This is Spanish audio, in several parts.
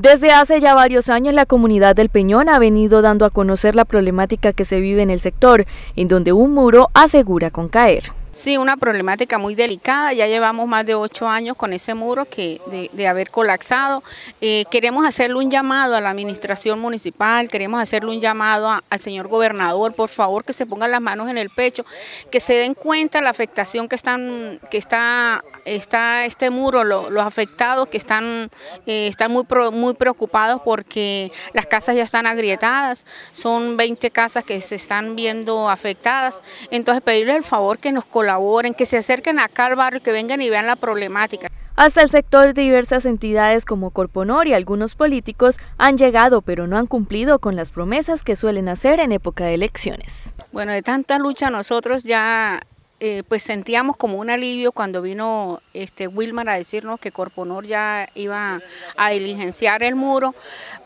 Desde hace ya varios años la comunidad del Peñón ha venido dando a conocer la problemática que se vive en el sector, en donde un muro asegura con caer. Sí, una problemática muy delicada. Ya llevamos más de ocho años con ese muro que de, haber colapsado. Eh, queremos hacerle un llamado a la administración municipal, queremos hacerle un llamado al señor gobernador, por favor, que se pongan las manos en el pecho, que se den cuenta la afectación que están, que está, está este muro, los afectados que están, eh, están muy, muy preocupados porque las casas ya están agrietadas, son 20 casas que se están viendo afectadas. Entonces, pedirle el favor que nos colapsen, que se acerquen acá al barrio, que vengan y vean la problemática. Hasta el sector de diversas entidades como Corponor y algunos políticos han llegado, pero no han cumplido con las promesas que suelen hacer en época de elecciones. Bueno, de tanta lucha nosotros ya eh, pues sentíamos como un alivio cuando vino este Wilmar a decirnos que Corponor ya iba a diligenciar el muro,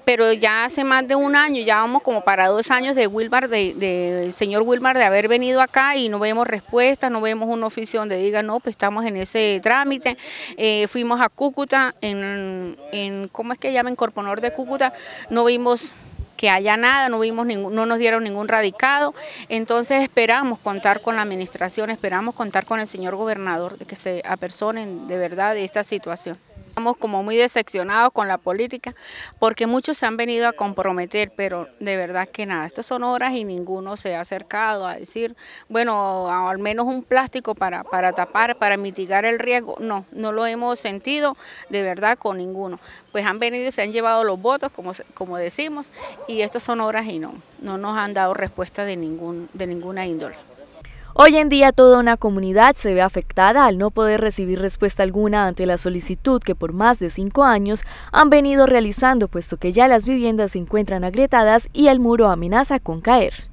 pero ya hace más de un año, ya vamos como para dos años de Wilmar, de, de, del señor Wilmar de haber venido acá y no vemos respuesta, no vemos un oficio donde diga no, pues estamos en ese trámite, eh, fuimos a Cúcuta, en, en, ¿cómo es que llaman? Corponor de Cúcuta, no vimos que haya nada, no, vimos ningún, no nos dieron ningún radicado, entonces esperamos contar con la administración, esperamos contar con el señor gobernador, de que se apersonen de verdad de esta situación. Estamos como muy decepcionados con la política porque muchos se han venido a comprometer, pero de verdad que nada, estas son horas y ninguno se ha acercado a decir, bueno, al menos un plástico para, para tapar, para mitigar el riesgo. No, no lo hemos sentido de verdad con ninguno. Pues han venido y se han llevado los votos, como, como decimos, y estas son horas y no, no nos han dado respuesta de, ningún, de ninguna índole. Hoy en día toda una comunidad se ve afectada al no poder recibir respuesta alguna ante la solicitud que por más de cinco años han venido realizando puesto que ya las viviendas se encuentran agrietadas y el muro amenaza con caer.